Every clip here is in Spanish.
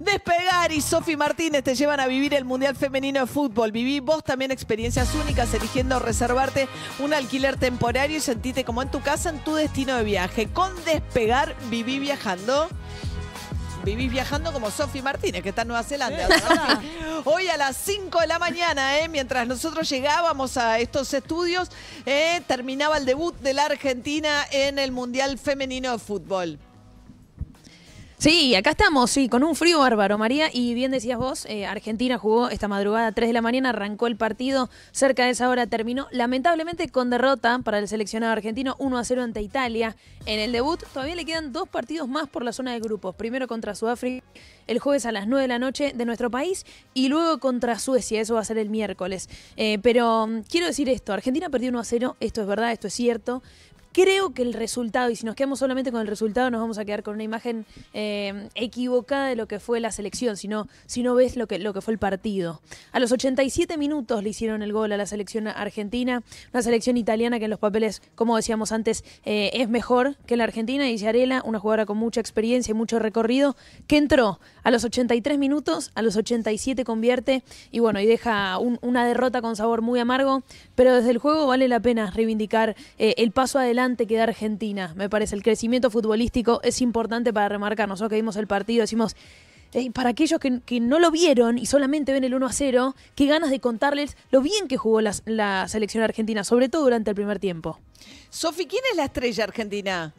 Despegar y Sofi Martínez te llevan a vivir el Mundial Femenino de Fútbol. Viví vos también experiencias únicas eligiendo reservarte un alquiler temporario y sentite como en tu casa en tu destino de viaje. Con Despegar viví viajando vivís viajando como Sofi Martínez, que está en Nueva Zelanda. Hoy a las 5 de la mañana, ¿eh? mientras nosotros llegábamos a estos estudios, ¿eh? terminaba el debut de la Argentina en el Mundial Femenino de Fútbol. Sí, acá estamos, sí, con un frío bárbaro, María. Y bien decías vos, eh, Argentina jugó esta madrugada a 3 de la mañana, arrancó el partido, cerca de esa hora terminó, lamentablemente con derrota para el seleccionado argentino, 1 a 0 ante Italia. En el debut todavía le quedan dos partidos más por la zona de grupos, primero contra Sudáfrica el jueves a las 9 de la noche de nuestro país y luego contra Suecia, eso va a ser el miércoles. Eh, pero mm, quiero decir esto, Argentina perdió 1 a 0, esto es verdad, esto es cierto, Creo que el resultado, y si nos quedamos solamente con el resultado, nos vamos a quedar con una imagen eh, equivocada de lo que fue la selección, si no, si no ves lo que, lo que fue el partido. A los 87 minutos le hicieron el gol a la selección argentina, una selección italiana que en los papeles, como decíamos antes, eh, es mejor que la argentina, y Zarela, una jugadora con mucha experiencia y mucho recorrido, que entró a los 83 minutos, a los 87 convierte, y bueno, y deja una derrota con sabor muy amargo, pero desde el juego vale la pena reivindicar eh, el paso adelante que queda Argentina, me parece. El crecimiento futbolístico es importante para remarcar. Nosotros que vimos el partido decimos, para aquellos que, no lo vieron y solamente ven el 1 a 0, qué ganas de contarles lo bien que jugó la, la selección argentina, sobre todo durante el primer tiempo. Sofi, ¿quién es la estrella argentina?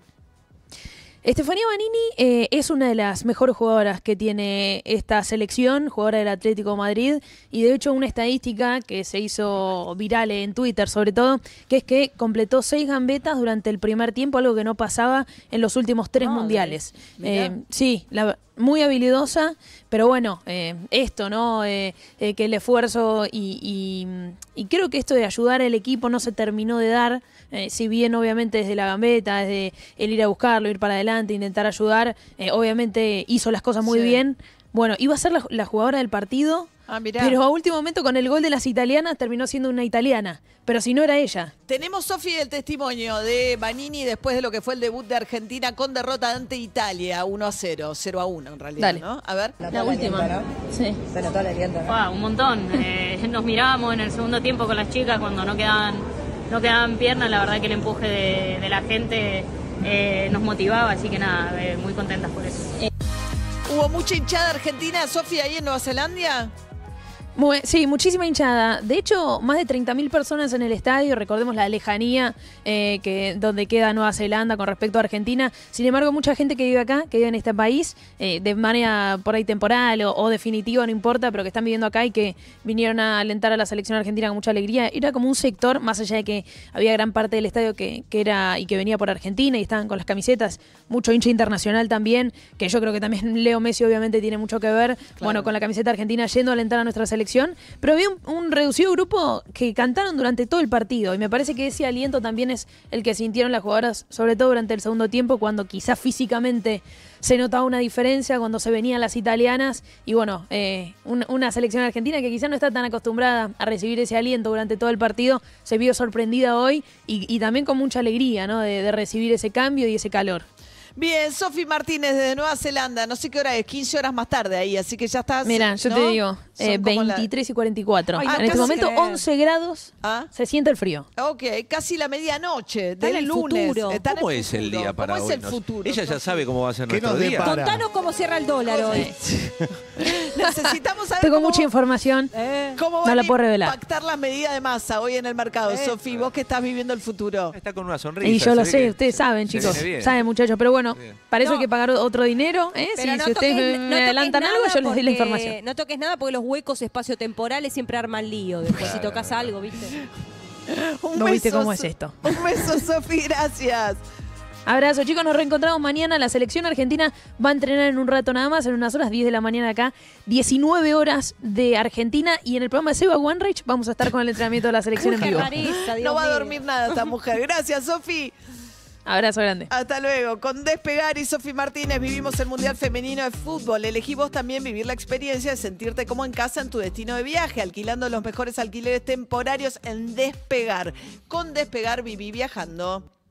Estefanía Banini eh, es una de las mejores jugadoras que tiene esta selección, jugadora del Atlético Madrid, y de hecho una estadística que se hizo viral en Twitter sobre todo, que es que completó seis gambetas durante el primer tiempo, algo que no pasaba en los últimos tres mundiales. Eh, sí, la, muy habilidosa, pero bueno, eh, esto, ¿no? Eh, eh, que el esfuerzo y, y, creo que esto de ayudar al equipo no se terminó de dar, si bien obviamente desde la gambeta, desde el ir a buscarlo, ir para adelante, intentar ayudar, obviamente hizo las cosas muy bien. Bueno, iba a ser la, la jugadora del partido, Ah, pero a último momento con el gol de las italianas terminó siendo una italiana, pero si no era ella. Tenemos, Sofi, el testimonio de Banini después de lo que fue el debut de Argentina con derrota ante Italia, 1 a 0, 0 a 1 en realidad, A ver. La, última. Sí. Se notó la un montón. Eh, nos mirábamos en el segundo tiempo con las chicas cuando no quedaban, no quedaban piernas, la verdad que el empuje de, la gente eh, nos motivaba, así que nada, eh, muy contentas por eso. ¿Hubo mucha hinchada argentina, Sofi ahí en Nueva Zelanda? sí, muchísima hinchada. De hecho, más de 30.000 personas en el estadio. Recordemos la lejanía eh, que, donde queda Nueva Zelanda con respecto a Argentina. Sin embargo, mucha gente que vive acá, que vive en este país, eh, de manera por ahí temporal o, definitiva, no importa, pero que están viviendo acá y que vinieron a alentar a la selección argentina con mucha alegría. Era como un sector, más allá de que había gran parte del estadio que, era y que venía por Argentina y estaban con las camisetas. Mucho hincha internacional también, que yo creo que también Leo Messi obviamente tiene mucho que ver. Bueno, con la camiseta argentina yendo a alentar a nuestra selección pero vi un, reducido grupo que cantaron durante todo el partido y me parece que ese aliento también es el que sintieron las jugadoras, sobre todo durante el segundo tiempo, cuando quizás físicamente se notaba una diferencia, cuando se venían las italianas y bueno, eh, una selección argentina que quizás no está tan acostumbrada a recibir ese aliento durante todo el partido, se vio sorprendida hoy y, también con mucha alegría ¿no? de, recibir ese cambio y ese calor. Bien, Sofi Martínez de Nueva Zelanda, no sé qué hora es, 15 horas más tarde ahí, así que ya estás. Mira, yo te digo, 23 eh, y 44. en este momento, 11 grados. ¿Ah? Se siente el frío. Ok, casi la medianoche del el Futuro. ¿Cómo, es el día para ¿Cómo es el futuro? Ella ya sabe cómo va a ser nuestro día. Contanos cómo cierra el dólar hoy. Necesitamos saber Tengo mucha información. Eh. no la puedo revelar. impactar la medida de masa hoy en el mercado? Sofía. Eh. Sofi, vos que estás viviendo el futuro. Está con una sonrisa. Y yo lo sé, ustedes saben, chicos. Saben, muchachos. Pero bueno, para eso hay que pagar otro dinero. Si ustedes me adelantan algo, yo les doy la información. No toques nada porque los huecos espacio temporales siempre arma arman lío. Después si tocas algo, ¿viste? Un no beso, viste cómo es esto. Un beso, Sofi, gracias. Abrazo, chicos. Nos reencontramos mañana. La selección argentina va a entrenar en un rato nada más, en unas horas, 10 de la mañana acá, 19 horas de Argentina. Y en el programa de Seba rich vamos a estar con el entrenamiento de la selección en vivo. no va a dormir nada esta mujer. Gracias, Sofi. Abrazo grande. Hasta luego. Con Despegar y Sofi Martínez vivimos el Mundial Femenino de Fútbol. Elegí vos también vivir la experiencia de sentirte como en casa en tu destino de viaje, alquilando los mejores alquileres temporarios en Despegar. Con Despegar viví viajando.